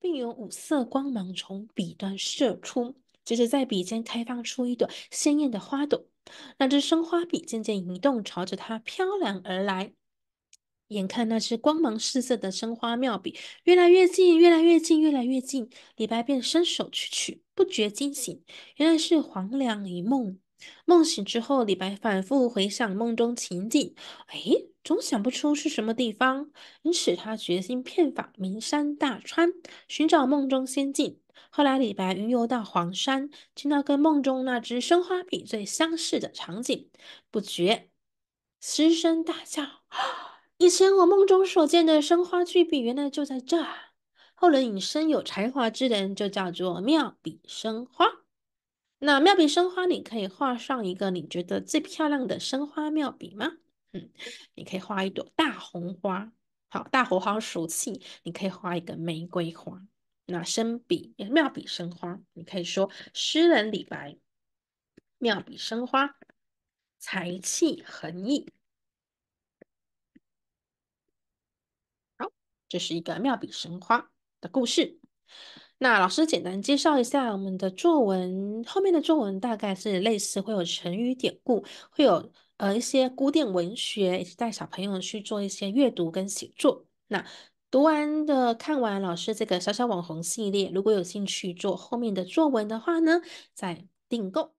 并有五色光芒从笔端射出，接着在笔尖开放出一朵鲜艳的花朵。那支生花笔渐渐移动，朝着它飘然而来。眼看那只光芒四射的生花妙笔越来越近，越来越近，越来越近，李白便伸手去取，不觉惊醒，原来是黄粱一梦。梦醒之后，李白反复回想梦中情景，哎。总想不出是什么地方，因此他决心遍访名山大川，寻找梦中仙境。后来，李白云游到黄山，听到跟梦中那只生花笔最相似的场景，不觉失声大笑。以前我梦中所见的生花巨笔，原来就在这。后人引申有才华之人，就叫做妙笔生花。那妙笔生花，你可以画上一个你觉得最漂亮的生花妙笔吗？嗯，你可以画一朵大红花，好，大红花俗气。你可以画一个玫瑰花，那生笔，妙笔生花。你可以说诗人李白，妙笔生花，才气横溢。好，这是一个妙笔生花的故事。那老师简单介绍一下我们的作文，后面的作文大概是类似会有成语典故，会有呃一些古典文学，以及带小朋友去做一些阅读跟写作。那读完的看完老师这个小小网红系列，如果有兴趣做后面的作文的话呢，再订购。